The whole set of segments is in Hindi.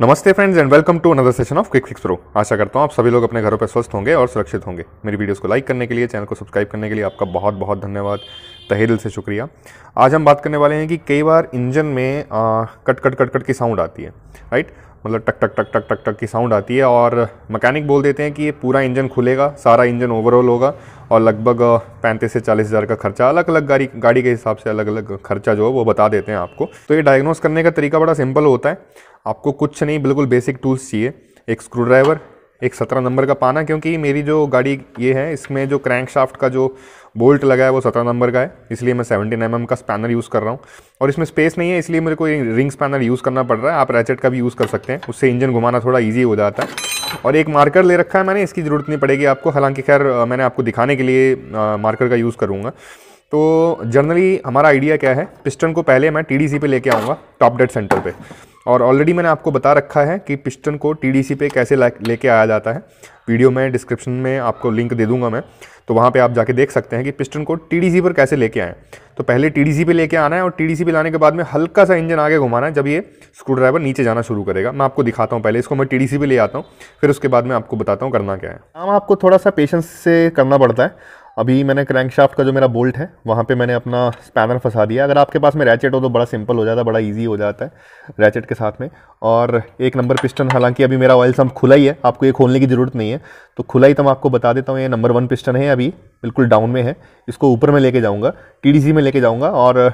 नमस्ते friends and welcome to another session of quick fix pro आशा करता हूँ आप सभी लोग अपने घरों पर स्वस्थ होंगे और सुरक्षित होंगे मेरी वीडियोस को लाइक करने के लिए चैनल को सब्सक्राइब करने के लिए आपका बहुत बहुत धन्यवाद तहे दिल से शुक्रिया आज हम बात करने वाले हैं कि कई बार इंजन में आ, कट कट कट कट की साउंड आती है राइट मतलब टक टक टक टक टक टक की साउंड आती है और मकैनिक बोल देते हैं कि ये पूरा इंजन खुलेगा सारा इंजन ओवरऑल होगा और लगभग पैंतीस से चालीस हज़ार का खर्चा अलग अलग गाड़ी गाड़ी के हिसाब से अलग अलग खर्चा जो है वो बता देते हैं आपको तो ये डायग्नोस करने का तरीका बड़ा सिंपल होता है आपको कुछ नहीं बिल्कुल बेसिक टूल्स चाहिए एक स्क्रू ड्राइवर एक सत्रह नंबर का पाना क्योंकि मेरी जो गाड़ी ये है इसमें जो क्रैंक शाफ्ट का जो बोल्ट लगा है वो सत्रह नंबर का है इसलिए मैं सेवनटीन एम का स्पैनर यूज़ कर रहा हूँ और इसमें स्पेस नहीं है इसलिए मेरे को रिंग स्पैनर यूज़ करना पड़ रहा है आप रैचेट का भी यूज़ कर सकते हैं उससे इंजन घुमाना थोड़ा ईजी हो जाता है और एक मार्कर ले रखा है मैंने इसकी ज़रूरत नहीं पड़ेगी आपको हालांकि खैर मैंने आपको दिखाने के लिए मार्कर का यूज़ करूँगा तो जनरली हमारा आइडिया क्या है पिस्टन को पहले मैं टी डी पे लेके आऊँगा टॉप डेड सेंटर पर और ऑलरेडी मैंने आपको बता रखा है कि पिस्टन को टी पे कैसे लेके आया जाता है वीडियो में डिस्क्रिप्शन में आपको लिंक दे दूंगा मैं तो वहाँ पे आप जाके देख सकते हैं कि पिस्टन को टी पर कैसे लेके आएँ तो पहले टी पे लेके आना है और टी पे लाने के बाद में हल्का सा इंजन आगे घुमाना है जब ये स्क्रू ड्राइवर नीचे जाना शुरू करेगा मैं आपको दिखाता हूँ पहले इसको मैं टी पे ले आता हूँ फिर उसके बाद मैं आपको बताता हूँ करना क्या है काम आपको थोड़ा सा पेशेंस से करना पड़ता है अभी मैंने क्रैंकशाफ्ट का जो मेरा बोल्ट है वहाँ पे मैंने अपना स्पैनर फंसा दिया अगर आपके पास में रैचेट हो तो बड़ा सिंपल हो जाता है बड़ा इजी हो जाता है रैचेट के साथ में और एक नंबर पिस्टन हालांकि अभी मेरा ऑयल सम खुला ही है आपको ये खोलने की ज़रूरत नहीं है तो खुला ही तो मैं आपको बता देता हूँ ये नंबर वन पिस्टन है अभी बिल्कुल डाउन में है इसको ऊपर में लेके जाऊँगा टी में लेके जाऊँगा और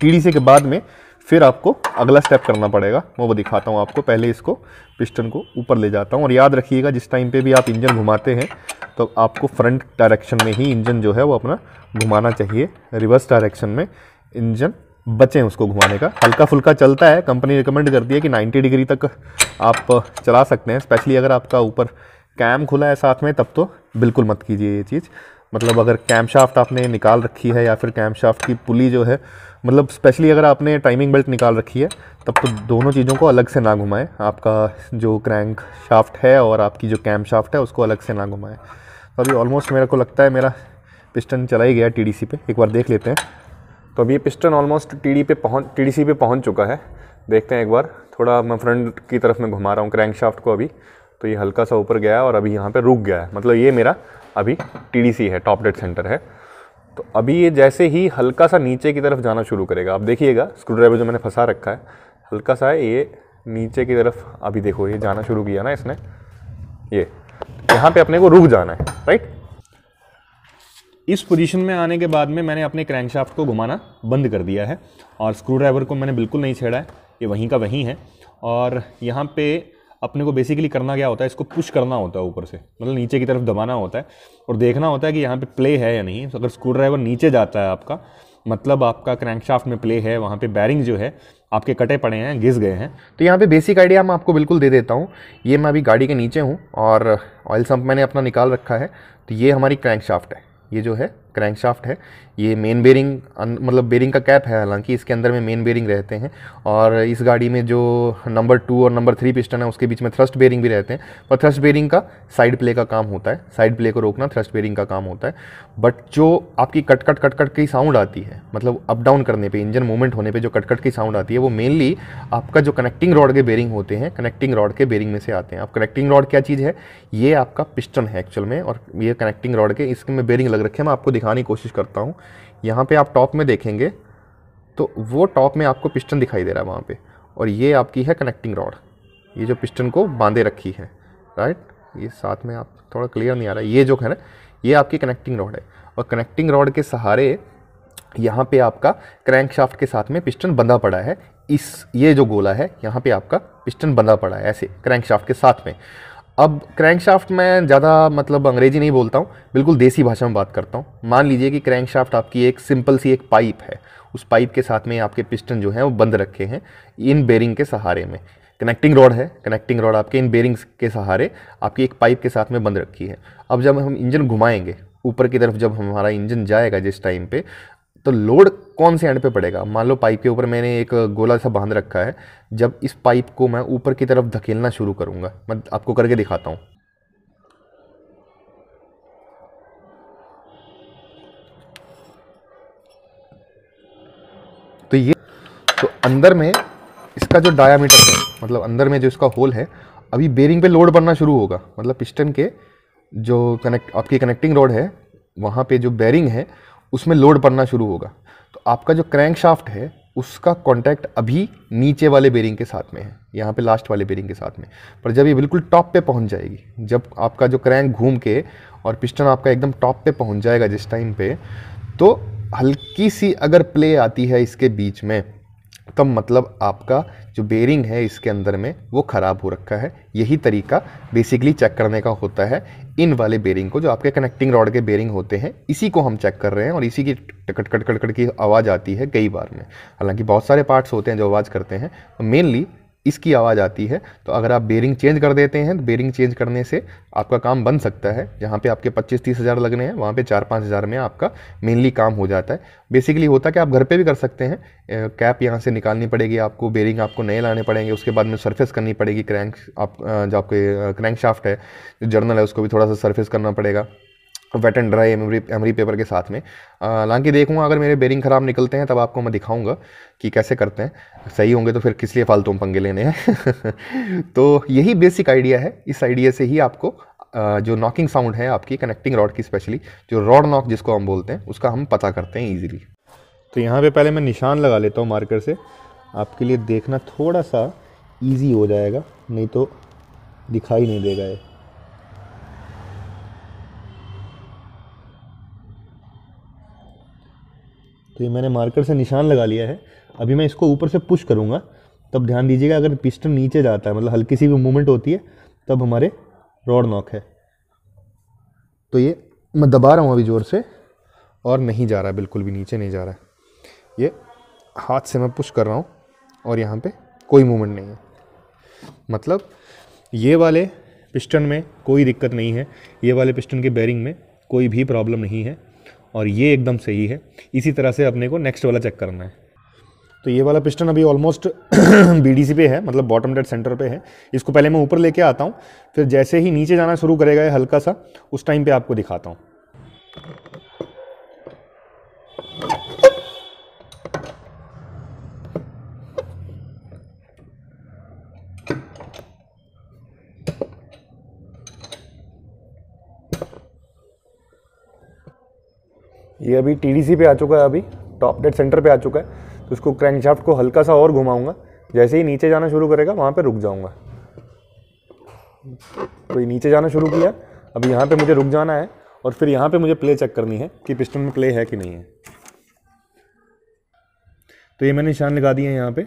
टी के बाद में फिर आपको अगला स्टेप करना पड़ेगा मैं वो दिखाता हूँ आपको पहले इसको पिस्टन को ऊपर ले जाता हूँ और याद रखिएगा जिस टाइम पे भी आप इंजन घुमाते हैं तो आपको फ्रंट डायरेक्शन में ही इंजन जो है वो अपना घुमाना चाहिए रिवर्स डायरेक्शन में इंजन बचें उसको घुमाने का हल्का फुल्का चलता है कंपनी रिकमेंड करती है कि नाइन्टी डिग्री तक आप चला सकते हैं स्पेशली अगर आपका ऊपर कैम खुला है साथ में तब तो बिल्कुल मत कीजिए ये चीज़ मतलब अगर कैम शाफ्ट आपने निकाल रखी है या फिर कैम शाफ्ट की पुली जो है मतलब स्पेशली अगर आपने टाइमिंग बेल्ट निकाल रखी है तब तो दोनों चीज़ों को अलग से ना घुमाएं आपका जो क्रैंक शाफ्ट है और आपकी जो कैम शाफ्ट है उसको अलग से ना घुमाएं तो अभी ऑलमोस्ट मेरे को लगता है मेरा पिस्टन चला ही गया टीडीसी पे एक बार देख लेते हैं तो अभी ये पिस्टन ऑलमोस्ट डी पे पहुंच सी पे पहुँच चुका है देखते हैं एक बार थोड़ा मैं फ्रंट की तरफ में घुमा रहा हूँ क्रैंक शाफ्ट को अभी तो ये हल्का सा ऊपर गया है और अभी यहाँ पर रुक गया है मतलब ये मेरा अभी टी है टॉप डेड सेंटर है तो अभी ये जैसे ही हल्का सा नीचे की तरफ जाना शुरू करेगा आप देखिएगा स्क्रू ड्राइवर जो मैंने फंसा रखा है हल्का सा है ये नीचे की तरफ अभी देखो ये जाना शुरू किया ना इसने ये यहाँ पे अपने को रुक जाना है राइट इस पोजीशन में आने के बाद में मैंने अपने क्रैंकशाफ्ट को घुमाना बंद कर दिया है और स्क्रू ड्राइवर को मैंने बिल्कुल नहीं छेड़ा है ये वहीं का वहीं है और यहाँ पे अपने को बेसिकली करना क्या होता है इसको पुश करना होता है ऊपर से मतलब नीचे की तरफ दबाना होता है और देखना होता है कि यहाँ पे प्ले है या नहीं अगर स्क्रू ड्राइवर नीचे जाता है आपका मतलब आपका क्रैंकशाफ्ट में प्ले है वहाँ पे बैरिंग जो है आपके कटे पड़े हैं घिस गए हैं तो यहाँ पे बेसिक आइडिया मैं आपको बिल्कुल दे देता हूँ ये मैं अभी गाड़ी के नीचे हूँ और ऑयल सम्प मैंने अपना निकाल रखा है तो ये हमारी क्रैंकशाफ्ट है ये जो है क्रैंकशाफ्ट है ये मेन बेरिंग मतलब बेरिंग का कैप है हालांकि इसके अंदर में मेन बेरिंग रहते हैं और इस गाड़ी में जो नंबर टू और नंबर थ्री पिस्टन है उसके बीच में थ्रस्ट बेरिंग भी रहते हैं पर थ्रस्ट बेरिंग का साइड प्ले का काम होता है साइड प्ले को रोकना थ्रस्ट बेरिंग का काम होता है बट जो आपकी कटकट कटकट की साउंड आती है मतलब अप डाउन करने पर इंजन मूवमेंट होने पर जो कटकट की साउंड आती है वो मेनली आपका जो कनेक्टिंग रॉड के बेरिंग होते हैं कनेक्टिंग रॉड के बेरिंग में से आते हैं अब कनेक्टिंग रॉड क्या चीज़ है ये आपका पिस्टन है एक्चुअल में और ये कनेक्टिंग रॉड के इसमें बेरिंग लग रखे हैं मैं आपको दिखा दिखाने की कोशिश करता हूँ यहाँ पे आप टॉप में देखेंगे तो वो टॉप में आपको पिस्टन दिखाई दे रहा है वहाँ पे और ये आपकी है कनेक्टिंग रॉड ये जो पिस्टन को बांधे रखी है राइट ये साथ में आप थोड़ा क्लियर नहीं आ रहा ये जो है ना ये आपकी कनेक्टिंग रॉड है और कनेक्टिंग रॉड के सहारे यहाँ पे आपका क्रैंक शाफ्ट के साथ में पिस्टन बंधा पड़ा है इस ये जो गोला है यहाँ पे आपका पिस्टन बंधा पड़ा है ऐसे क्रैंक शाफ्ट के साथ में अब क्रैंकशाफ्ट में ज़्यादा मतलब अंग्रेजी नहीं बोलता हूँ बिल्कुल देसी भाषा में बात करता हूँ मान लीजिए कि क्रैंकशाफ्ट आपकी एक सिंपल सी एक पाइप है उस पाइप के साथ में आपके पिस्टन जो हैं वो बंद रखे हैं इन बेरिंग के सहारे में कनेक्टिंग रॉड है कनेक्टिंग रॉड आपके इन बेरिंग्स के सहारे आपकी एक पाइप के साथ में बंद रखी है अब जब हम इंजन घुमाएंगे ऊपर की तरफ जब हमारा इंजन जाएगा जिस टाइम पे तो लोड कौन से एंड पे पड़ेगा मान लो पाइप के ऊपर मैंने एक गोला सा बांध रखा है जब इस पाइप को मैं ऊपर की तरफ धकेलना शुरू करूंगा मैं आपको करके दिखाता हूं तो ये तो अंदर में इसका जो डायामीटर है मतलब अंदर में जो इसका होल है अभी बेरिंग पे लोड बनना शुरू होगा मतलब पिस्टन के जो कनेक्ट आपकी कनेक्टिंग रोड है वहाँ पे जो बेरिंग है उसमें लोड पड़ना शुरू होगा तो आपका जो क्रैंक शाफ्ट है उसका कॉन्टैक्ट अभी नीचे वाले बेरिंग के साथ में है यहाँ पे लास्ट वाले बेरिंग के साथ में पर जब ये बिल्कुल टॉप पे पहुँच जाएगी जब आपका जो क्रैंक घूम के और पिस्टन आपका एकदम टॉप पे पहुँच जाएगा जिस टाइम पे तो हल्की सी अगर प्ले आती है इसके बीच में तब मतलब आपका जो बेरिंग है इसके अंदर में वो ख़राब हो रखा है यही तरीका बेसिकली चेक करने का होता है इन वाले बेरिंग को जो आपके कनेक्टिंग रॉड के बेरिंग होते हैं इसी को हम चेक कर रहे हैं और इसी की टकट कट कट की आवाज़ आती है कई बार में हालांकि बहुत सारे पार्ट्स होते हैं जो आवाज़ करते हैं मेनली तो इसकी आवाज़ आती है तो अगर आप बेरिंग चेंज कर देते हैं तो बेरिंग चेंज करने से आपका काम बन सकता है जहाँ पे आपके पच्चीस तीस हज़ार लगने हैं वहाँ पे चार पाँच हज़ार में आपका मेनली काम हो जाता है बेसिकली होता है कि आप घर पे भी कर सकते हैं कैप यहाँ से निकालनी पड़ेगी आपको बेरिंग आपको नए लाने पड़ेंगे उसके बाद में सर्फेस करनी पड़ेगी क्रैंक आप जो आपके क्रैंक शाफ्ट है जो जर्नल है उसको भी थोड़ा सा सर्फेस करना पड़ेगा wet and dry emery emery paper के साथ में हालांकि देखूंगा अगर मेरे बेरिंग ख़राब निकलते हैं तब आपको मैं दिखाऊंगा कि कैसे करते हैं सही होंगे तो फिर किस लिए फालतू पंगे लेने हैं तो यही बेसिक आइडिया है इस आइडिया से ही आपको जो नॉकिंग साउंड है आपकी कनेक्टिंग रॉड की स्पेशली जो रॉड नॉक जिसको हम बोलते हैं उसका हम पता करते हैं ईजिली तो यहाँ पर पहले मैं निशान लगा लेता हूँ मार्कर से आपके लिए देखना थोड़ा सा ईजी हो जाएगा नहीं तो दिखाई नहीं देगा ये तो ये मैंने मार्कर से निशान लगा लिया है अभी मैं इसको ऊपर से पुश करूँगा तब ध्यान दीजिएगा अगर पिस्टन नीचे जाता है मतलब हल्की सी भी मूवमेंट होती है तब हमारे रॉड नॉक है तो ये मैं दबा रहा हूँ अभी ज़ोर से और नहीं जा रहा बिल्कुल भी नीचे नहीं जा रहा है ये हाथ से मैं पुश कर रहा हूँ और यहाँ पे कोई मूवमेंट नहीं है मतलब ये वाले पिस्टन में कोई दिक्कत नहीं है ये वाले पिस्टन के बैरिंग में कोई भी प्रॉब्लम नहीं है और ये एकदम सही है इसी तरह से अपने को नेक्स्ट वाला चेक करना है तो ये वाला पिस्टन अभी ऑलमोस्ट बीडीसी पे है मतलब बॉटम डेड सेंटर पे है इसको पहले मैं ऊपर लेके आता हूँ फिर जैसे ही नीचे जाना शुरू करेगा हल्का सा उस टाइम पे आपको दिखाता हूँ ये अभी टी पे आ चुका है अभी टॉप डेड सेंटर पे आ चुका है तो उसको क्रैंकशाफ्ट को हल्का सा और घुमाऊंगा जैसे ही नीचे जाना शुरू करेगा वहाँ पे रुक जाऊंगा तो ये नीचे जाना शुरू किया अभी यहाँ पे मुझे रुक जाना है और फिर यहाँ पे मुझे प्ले चेक करनी है कि पिस्टन में प्ले है कि नहीं है तो ये मैंने निशान लगा दिए हैं यहाँ पर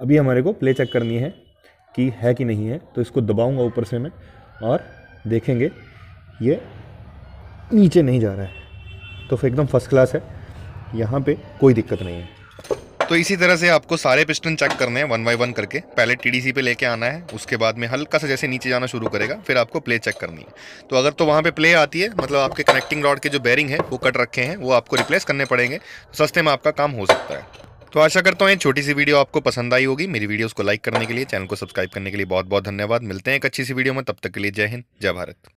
अभी हमारे को प्ले चेक करनी है कि है कि नहीं है तो इसको दबाऊँगा ऊपर से मैं और देखेंगे ये नीचे नहीं जा रहा है तो फिर एकदम फर्स्ट क्लास है यहाँ पे कोई दिक्कत नहीं है तो इसी तरह से आपको सारे पिस्टन चेक करने हैं वन बाई वन करके पहले टीडीसी पे लेके आना है उसके बाद में हल्का सा जैसे नीचे जाना शुरू करेगा फिर आपको प्ले चेक करनी है तो अगर तो वहाँ पे प्ले आती है मतलब आपके कनेक्टिंग रॉड के जो बैरिंग है वो कट रखे हैं वो आपको रिप्लेस करने पड़ेंगे सस्ते में आपका काम हो सकता है तो आशा करता हूँ ये छोटी सी वीडियो आपको पसंद आई होगी मेरी वीडियोज को लाइक करने के लिए चैनल को सब्सक्राइब करने के लिए बहुत बहुत धन्यवाद मिलते हैं एक अच्छी सी वीडियो में तब तक के लिए जय हिंद जय भारत